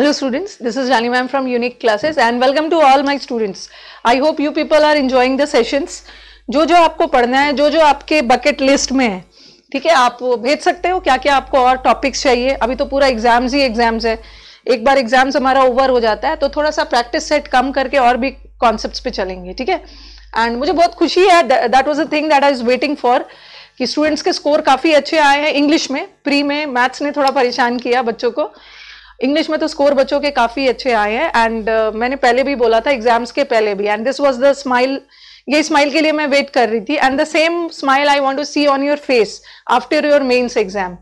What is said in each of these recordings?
Hello students, this is Rani ma'am from Unique Classes and welcome to all my students. I hope you people are enjoying the sessions. जो जो आपको पढ़ना है जो जो आपके बकेट लिस्ट में है ठीक है आप भेज सकते हो क्या क्या आपको और टॉपिक्स चाहिए अभी तो पूरा एग्जाम्स ही एग्जाम्स है एक बार एग्जाम्स हमारा ओवर हो जाता है तो थोड़ा सा प्रैक्टिस सेट कम करके और भी कॉन्सेप्ट पे चलेंगे ठीक है एंड मुझे बहुत खुशी है that was a thing that I is waiting for कि स्टूडेंट्स के स्कोर काफ़ी अच्छे आए हैं इंग्लिश में प्री में मैथ्स ने थोड़ा परेशान किया बच्चों को इंग्लिश में तो स्कोर बच्चों के काफ़ी अच्छे आए हैं एंड uh, मैंने पहले भी बोला था एग्जाम्स के पहले भी and this was the smile ये स्माइल के लिए मैं वेट कर रही थी and the same smile I want to see on your face after your mains exam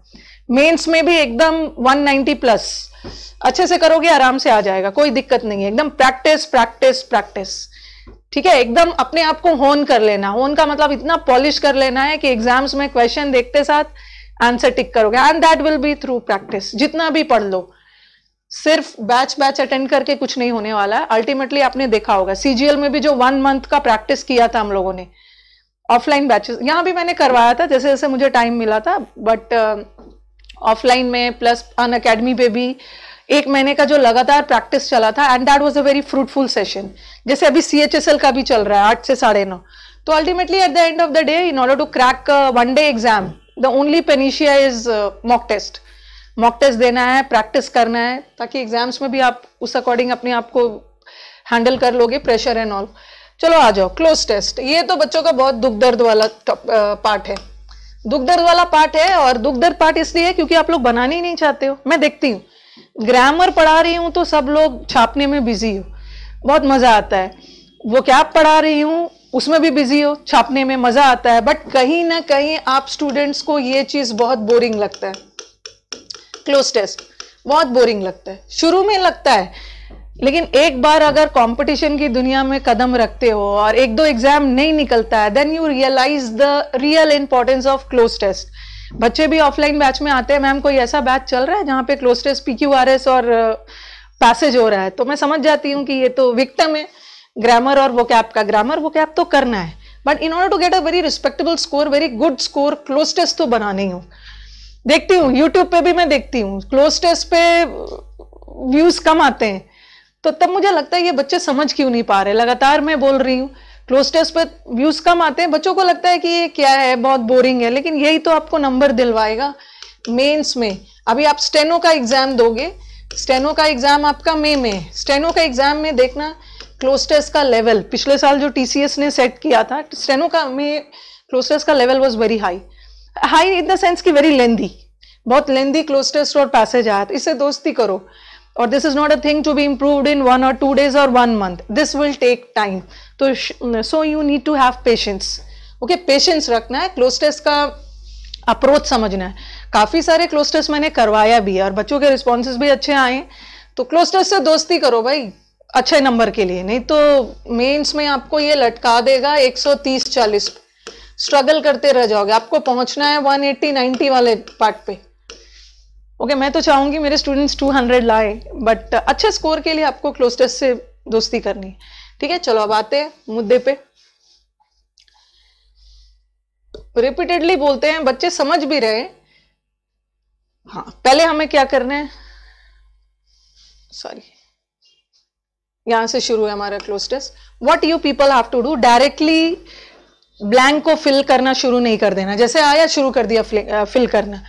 mains में भी एकदम 190 प्लस अच्छे से करोगे आराम से आ जाएगा कोई दिक्कत नहीं है एकदम प्रैक्टिस प्रैक्टिस प्रैक्टिस ठीक है एकदम अपने आप को होन कर लेना होन का मतलब इतना पॉलिश कर लेना है कि एग्जाम्स में क्वेश्चन देखते साथ आंसर टिक करोगे and that will be through practice जितना भी पढ़ लो सिर्फ बैच बैच अटेंड करके कुछ नहीं होने वाला है अल्टीमेटली आपने देखा होगा सीजीएल में भी जो वन मंथ का प्रैक्टिस किया था हम लोगों ने ऑफलाइन बैचेस यहाँ भी मैंने करवाया था जैसे जैसे मुझे टाइम मिला था बट ऑफलाइन uh, में प्लस अन अकेडमी पे भी एक महीने का जो लगातार प्रैक्टिस चला था and that was a very fruitful session जैसे अभी सी का भी चल रहा है आठ से साढ़े नौ तो ultimately at the end of the day in order to crack one day exam the only panacea is mock test mock test देना है प्रैक्टिस करना है ताकि एग्जाम्स में भी आप उस अकॉर्डिंग अपने आप को हैंडल कर लोगे प्रेशर एंड ऑल चलो आ जाओ क्लोज टेस्ट ये तो बच्चों का बहुत दुख दर्द वाला पार्ट है दुख दर्द वाला पार्ट है और दुख दर्द पार्ट इसलिए है क्योंकि आप लोग बनाने ही नहीं चाहते हो मैं देखती हूँ ग्रामर पढ़ा रही हूँ तो सब लोग छापने में बिजी हो बहुत मजा आता है वो क्या पढ़ा रही हूँ उसमें भी बिजी हो छापने में मजा आता है बट कहीं ना कहीं आप स्टूडेंट्स को ये चीज बहुत बोरिंग लगता है क्लोज टेस्ट बहुत बोरिंग लगता है शुरू में लगता है लेकिन एक बार अगर कंपटीशन की दुनिया में कदम रखते हो और एक दो एग्जाम नहीं निकलता है then you realize the real importance of cloze test बच्चे भी ऑफलाइन बैच में आते हैं मैम कोई ऐसा बैच चल रहा है जहाँ पे cloze test P Q R S और पैसेज हो रहा है तो मैं समझ जाती हूँ कि ये तो विक्टम है ग्रामर और वो कैप का ग्रामर वो कैप तो करना है but in order to get a very respectable score very good score cloze test तो बनाना ही हो देखती हूँ यूट्यूब पे भी मैं देखती हूँ क्लोज टेस्ट पे व्यूज uh, कम आते हैं तो तब मुझे लगता है ये बच्चे समझ क्यों नहीं पा रहे लगातार मैं बोल रही हूँ क्लोज टेस्ट पे व्यूज कम आते हैं बच्चों को लगता है कि ये क्या है बहुत बोरिंग है लेकिन यही तो आपको नंबर दिलवाएगा मेंस में अभी आप स्टेनो का एग्जाम दोगे स्टेनो का एग्जाम आपका मे में स्टेनो का एग्जाम में देखना क्लोज टेस्ट का लेवल पिछले साल जो टीसीएस ने सेट किया था स्टेनो का में टेस्ट का level was very high high in the sense की वेरी लेंदी बहुत लेंदी क्लोजेस्ट और पैसेज आया इससे दोस्ती करो और this is not a thing to be improved in one और टू डेज और one month this will take time तो so you need to have patience okay patience रखना है क्लोस्टर्स का अप्रोच समझना है काफ़ी सारे क्लोस्टर्स मैंने करवाया भी है और बच्चों के रिस्पॉन्सेज भी अच्छे आए तो क्लोस्टर्स से दोस्ती करो भाई अच्छे नंबर के लिए नहीं तो मेंस में आपको ये लटका देगा 130 40 स्ट्रगल करते रह जाओगे आपको पहुंचना है 180 90 वाले पार्ट पे ओके okay, मैं तो चाहूंगी मेरे स्टूडेंट्स 200 लाए बट अच्छे स्कोर के लिए आपको क्लोज टेस्ट से दोस्ती करनी ठीक है चलो अब आते हैं मुद्दे पे रिपीटेडली बोलते हैं बच्चे समझ भी रहे हाँ पहले हमें क्या करना है सॉरी यहां से शुरू है हमारा cloze test you people have to do directly blank को फिल करना शुरू नहीं कर देना जैसे आया शुरू कर दिया फिल करना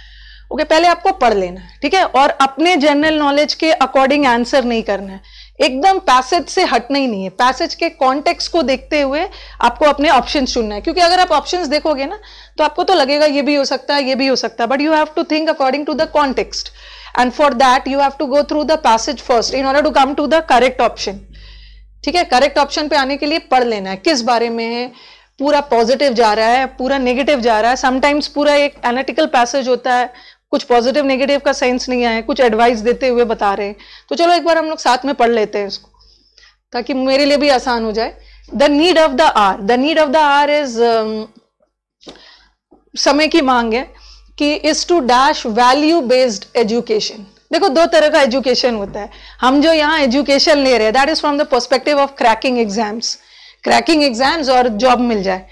ओके okay, पहले आपको पढ़ लेना है ठीक है और अपने जनरल नॉलेज के अकॉर्डिंग आंसर नहीं करना है एकदम पैसेज से हटना ही नहीं है पैसेज के कॉन्टेक्स को देखते हुए आपको अपने ऑप्शन चुनना है क्योंकि अगर आप ऑप्शन देखोगे ना तो आपको तो लगेगा ये भी हो सकता है ये भी हो सकता है but you have to think according to the context and for that you have to go through the passage first in order to come to the correct option ठीक है करेक्ट ऑप्शन पे आने के लिए पढ़ लेना है किस बारे में है पूरा पॉजिटिव जा रहा है पूरा नेगेटिव जा रहा है समटाइम्स पूरा एक एनाटिकल पैसेज होता है कुछ पॉजिटिव नेगेटिव का सेंस नहीं आया कुछ एडवाइस देते हुए बता रहे हैं तो चलो एक बार हम लोग साथ में पढ़ लेते हैं इसको ताकि मेरे लिए भी आसान हो जाए the need of the hour the need of the hour is समय की मांग है कि is to dash value based education देखो दो तरह का एजुकेशन होता है हम जो यहाँ एजुकेशन ले रहे हैं that is from the perspective of cracking exams cracking exams और जॉब मिल जाए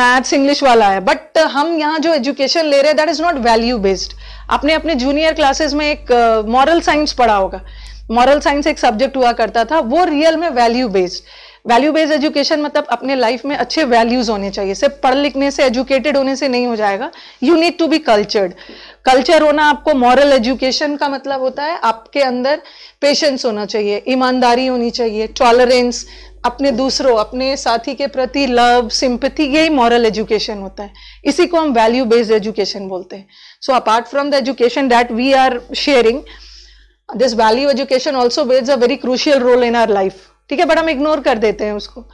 मैथ्स इंग्लिश वाला है बट हम यहाँ जो एजुकेशन ले रहे हैं that is not value based आपने अपने जूनियर क्लासेस में एक मॉरल uh, साइंस पढ़ा होगा मॉरल साइंस एक सब्जेक्ट हुआ करता था वो रियल में value based value based education मतलब अपने लाइफ में अच्छे वैल्यूज होने चाहिए सिर्फ पढ़ लिखने से एजुकेटेड होने से नहीं हो जाएगा you need to be cultured culture होना आपको मॉरल एजुकेशन का मतलब होता है आपके अंदर पेशेंस होना चाहिए ईमानदारी होनी चाहिए टॉलरेंस अपने दूसरों अपने साथी के प्रति लव सिंपथी यही मॉरल एजुकेशन होता है इसी को हम वैल्यू बेस्ड एजुकेशन बोलते हैं so apart from the education that we are sharing this value education also plays a very crucial role in our life ठीक है बट हम इग्नोर कर देते हैं उसको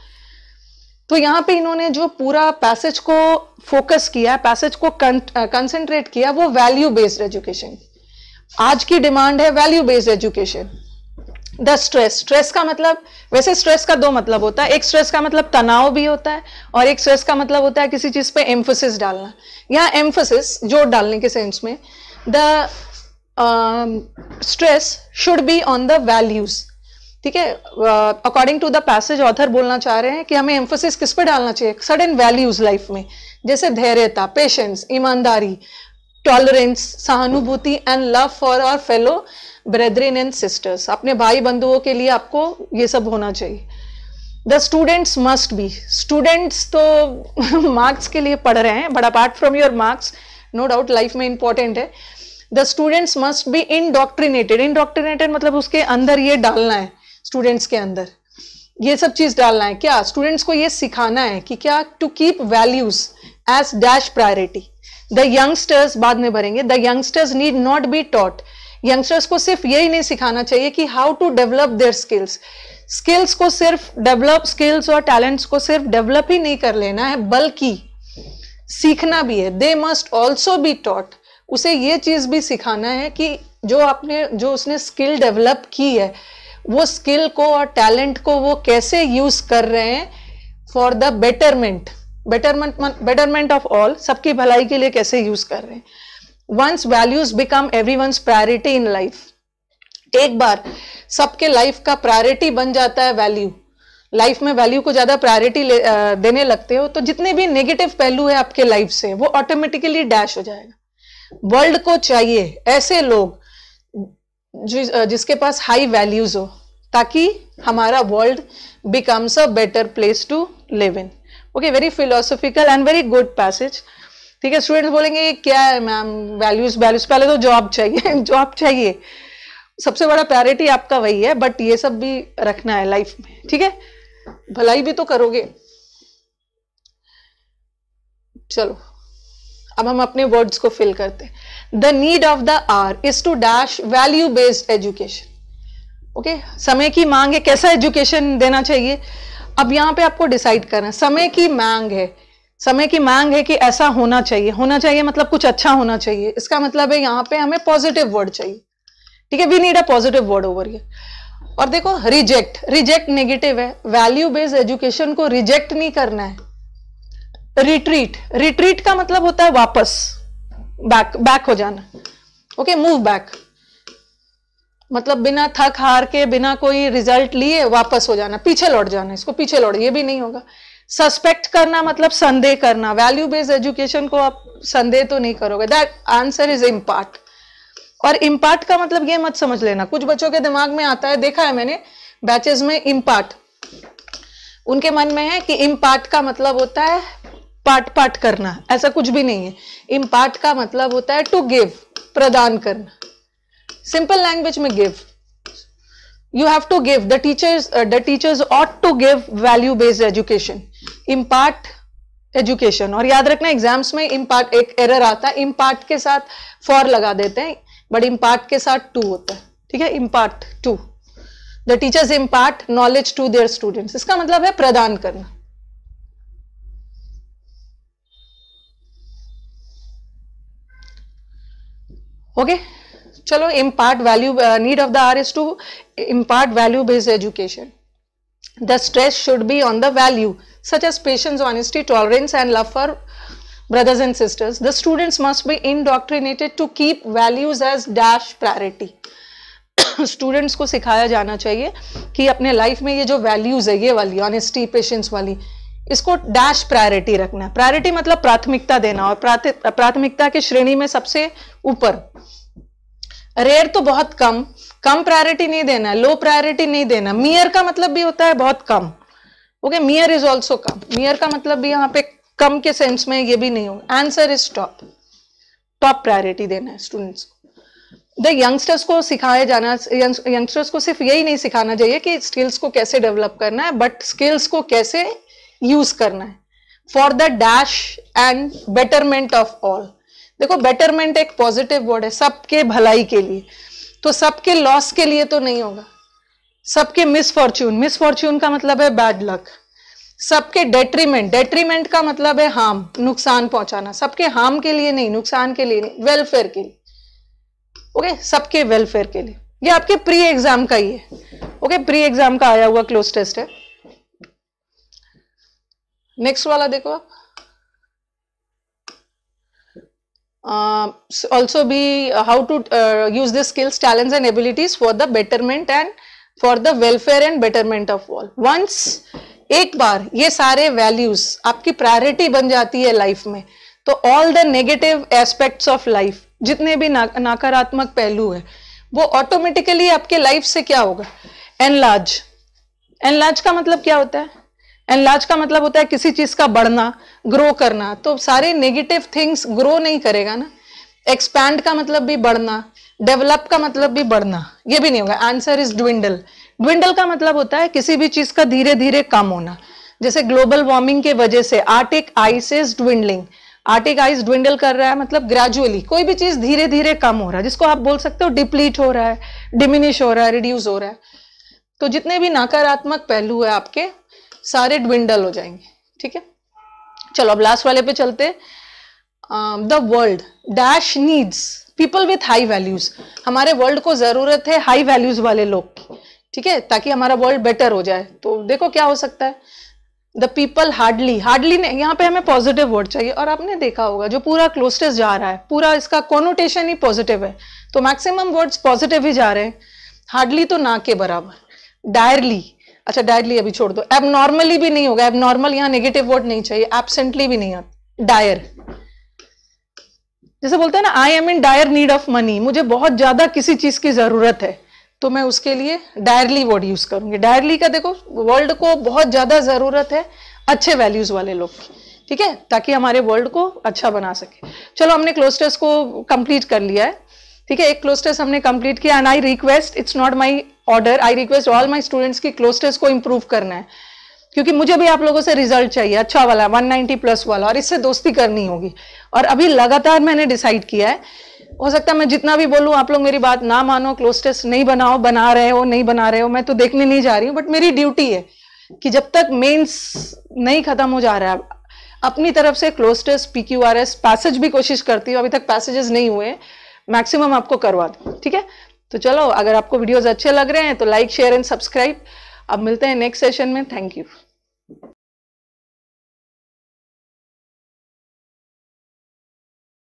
तो यहाँ पे इन्होंने जो पूरा पैसेज को फोकस किया पैसेज को कंसेंट्रेट किया वो वैल्यू बेस्ड एजुकेशन आज की डिमांड है value based education the stress stress का मतलब वैसे स्ट्रेस का दो मतलब होता है एक स्ट्रेस का मतलब तनाव भी होता है और एक स्ट्रेस का मतलब होता है किसी चीज़ पे एम्फोसिस डालना या एम्फोसिस जोर डालने के सेंस में the stress should be on the values ठीक है according to the passage author बोलना चाह रहे हैं कि हमें एम्फोसिस किस पे डालना चाहिए सडन वैल्यूज़ लाइफ में जैसे धैर्यता पेशेंस ईमानदारी टॉलरेंस सहानुभूति and love for our fellow brethren and sisters अपने भाई बंधुओं के लिए आपको ये सब होना चाहिए the students must be students तो मार्क्स के लिए पढ़ रहे हैं but apart from your marks no doubt life में इंपॉर्टेंट है the students must be indoctrinated मतलब उसके अंदर ये डालना है स्टूडेंट्स के अंदर ये सब चीज़ डालना है क्या स्टूडेंट्स को ये सिखाना है कि क्या to keep values as dash priority the youngsters बाद में भरेंगे the youngsters need not be taught youngsters को सिर्फ यही नहीं सिखाना चाहिए कि how to develop their skills skills को सिर्फ डेवलप स्किल्स और टैलेंट्स को सिर्फ डेवलप ही नहीं कर लेना है बल्कि सीखना भी है they must also be taught उसे ये चीज़ भी सिखाना है कि जो आपने जो उसने स्किल डेवलप की है वो स्किल को और टैलेंट को वो कैसे यूज़ कर रहे हैं for the betterment betterment betterment of all सबकी भलाई के लिए कैसे यूज कर रहे हैं once values become everyone's priority in life एक बार सबके लाइफ का प्रायोरिटी बन जाता है वैल्यू लाइफ में वैल्यू को ज़्यादा प्रायोरिटी देने लगते हो तो जितने भी नेगेटिव पहलू है आपके लाइफ से वो ऑटोमेटिकली डैश हो जाएगा वर्ल्ड को चाहिए ऐसे लोग जिसके पास हाई वैल्यूज हो ताकि हमारा world becomes a better place to live in okay very philosophical and very good passage ठीक है स्टूडेंट्स बोलेंगे क्या है मैम वैल्यूज वैल्यूज पहले तो जॉब चाहिए जॉब चाहिए सबसे बड़ा प्रायोरिटी आपका वही है बट ये सब भी रखना है लाइफ में ठीक है भलाई भी तो करोगे चलो अब हम अपने वर्ड्स को फिल करते the need of the hour is to dash value based education okay समय की मांग है कैसा एजुकेशन देना चाहिए अब यहाँ पे आपको डिसाइड करना समय की मांग है समय की मांग है कि ऐसा होना चाहिए होना चाहिए मतलब कुछ अच्छा होना चाहिए इसका मतलब है यहाँ पे हमें पॉजिटिव वर्ड चाहिए ठीक है we need a positive word over ये और देखो रिजेक्ट रिजेक्ट नेगेटिव है वैल्यू बेस्ड एजुकेशन को रिजेक्ट नहीं करना है रिट्रीट रिट्रीट का मतलब होता है वापस बैक बैक हो जाना ओके मूव बैक मतलब बिना थक हार के बिना कोई रिजल्ट लिए वापस हो जाना पीछे लौट जाना इसको पीछे लौट ये भी नहीं होगा सस्पेक्ट करना मतलब संदेह करना वैल्यू बेस्ड एजुकेशन को आप संदेह तो नहीं करोगे दैट आंसर इज इम्पार्ट और इम्पार्ट का मतलब ये मत समझ लेना कुछ बच्चों के दिमाग में आता है देखा है मैंने बैचेस में इम्पार्ट उनके मन में है कि इम्पार्ट का मतलब होता है पाठ पाठ करना ऐसा कुछ भी नहीं है इम्पार्ट का मतलब होता है टू गिव प्रदान करना सिंपल लैंग्वेज में give you have to give the teachers the teachers ought to give value based education impart education और याद रखना एग्जाम्स में इम्पार्ट एक एरर आता है इम्पार्ट के साथ फॉर लगा देते हैं बट इम्पार्ट के साथ टू होता है ठीक है impart to the teachers impart knowledge to their students इसका मतलब है प्रदान करना ओके okay? चलो impart value need of the hour is to impart value based education the stress should be on the value such as patience honesty tolerance and love for brothers and sisters the students must be indoctrinated to keep values as dash priority students को सिखाया जाना चाहिए कि अपने life में ये जो values है ये वाली ऑनेस्टी पेशेंस वाली इसको डैश प्रायोरिटी रखना प्रायोरिटी मतलब प्राथमिकता देना और प्राथमिकता की श्रेणी में सबसे ऊपर रेयर तो बहुत कम कम प्रायोरिटी नहीं देना लो प्रायोरिटी नहीं देना मियर का मतलब भी होता है बहुत कम ओके मियर इज ऑल्सो कम मियर का मतलब भी यहाँ पे कम के सेंस में ये भी नहीं होगा answer is top top priority देना है स्टूडेंट्स को द यंगस्टर्स को सिखाया जाना यंगस्टर्स को सिर्फ यही नहीं सिखाना चाहिए कि स्किल्स को कैसे डेवलप करना है बट स्किल्स को कैसे यूज करना है for the dash and betterment of all देखो बेटरमेंट एक पॉजिटिव वर्ड है सबके भलाई के लिए तो सबके लॉस के लिए तो नहीं होगा सबके मिसफॉर्च्यून मिसफॉर्च्यून का मतलब है बैड लक सबके डेट्रीमेंट डेट्रीमेंट का मतलब है हार्म नुकसान पहुंचाना सबके हार्म के लिए नहीं नुकसान के लिए नहीं वेलफेयर के लिए ओके सबके वेलफेयर के लिए ये आपके प्री एग्जाम का ही है ओके प्री एग्जाम का आया हुआ क्लोज टेस्ट है नेक्स्ट वाला देखो आप uh, um, so also be uh, how to uh, use these skills, talents and abilities for the betterment and for the welfare and betterment of all once एक बार ये सारे वैल्यूज आपकी priority बन जाती है लाइफ में तो all the negative aspects of life जितने भी ना, नकारात्मक पहलू है वो ऑटोमेटिकली आपके लाइफ से क्या होगा एनलार्ज एनलार्ज का मतलब क्या होता है एनलार्ज का मतलब होता है किसी चीज़ का बढ़ना ग्रो करना तो सारे नेगेटिव थिंग्स ग्रो नहीं करेगा ना एक्सपैंड का मतलब भी बढ़ना डेवलप का मतलब भी बढ़ना ये भी नहीं होगा आंसर इज ड्विंडल ड्विंडल का मतलब होता है किसी भी चीज़ का धीरे धीरे कम होना जैसे ग्लोबल वार्मिंग के वजह से Arctic ice is dwindling Arctic ice dwindle कर रहा है मतलब ग्रेजुअली कोई भी चीज़ धीरे धीरे कम हो रहा है जिसको आप बोल सकते हो डिप्लीट हो रहा है डिमिनिश हो रहा है रिड्यूस हो रहा है तो जितने भी नकारात्मक पहलू है आपके सारे ड्विंडल हो जाएंगे ठीक है चलो अब लास्ट वाले पे चलते the world dash needs people with high values हमारे वर्ल्ड को जरूरत है हाई वैल्यूज वाले लोग की ठीक है ताकि हमारा वर्ल्ड बेटर हो जाए तो देखो क्या हो सकता है द पीपल हार्डली हार्डली ने यहाँ पे हमें पॉजिटिव वर्ड चाहिए और आपने देखा होगा जो पूरा क्लोस्टेस जा रहा है पूरा इसका कॉनोटेशन ही पॉजिटिव है तो मैक्सिमम वर्ड्स पॉजिटिव ही जा रहे हैं हार्डली तो ना के बराबर डायरली अच्छा डायरली अभी छोड़ दो एबनॉर्मली भी नहीं होगा एबनॉर्मल यहाँ नेगेटिव वर्ड नहीं चाहिए एबसेंटली भी नहीं आता डायर जैसे बोलते हैं ना I am in dire need of money मुझे बहुत ज्यादा किसी चीज की जरूरत है तो मैं उसके लिए डायरली वर्ड यूज करूंगी डायरली का देखो वर्ल्ड को बहुत ज्यादा जरूरत है अच्छे वैल्यूज वाले लोग की ठीक है ताकि हमारे वर्ल्ड को अच्छा बना सके चलो हमने क्लोस्टर्स को कंप्लीट कर लिया है ठीक है एक क्लोस्टर्स हमने कंप्लीट किया and I request it's not my order I request all my students की क्लोज को इम्प्रूव करना है क्योंकि मुझे भी आप लोगों से रिजल्ट चाहिए अच्छा वाला 190 प्लस वाला और इससे दोस्ती करनी होगी और अभी लगातार मैंने डिसाइड किया है हो सकता है मैं जितना भी बोलूं आप लोग मेरी बात ना मानो क्लोज टेस्ट नहीं बनाओ बना रहे हो नहीं बना रहे हो मैं तो देखने नहीं जा रही हूं बट मेरी ड्यूटी है कि जब तक मेन्स नहीं खत्म हो जा रहा है अपनी तरफ से cloze test P Q R S passage भी कोशिश करती हूँ अभी तक पैसेजेस नहीं हुए मैक्सिमम आपको करवा दो ठीक है तो चलो अगर आपको वीडियोस अच्छे लग रहे हैं तो लाइक शेयर एंड सब्सक्राइब अब मिलते हैं नेक्स्ट सेशन में थैंक यू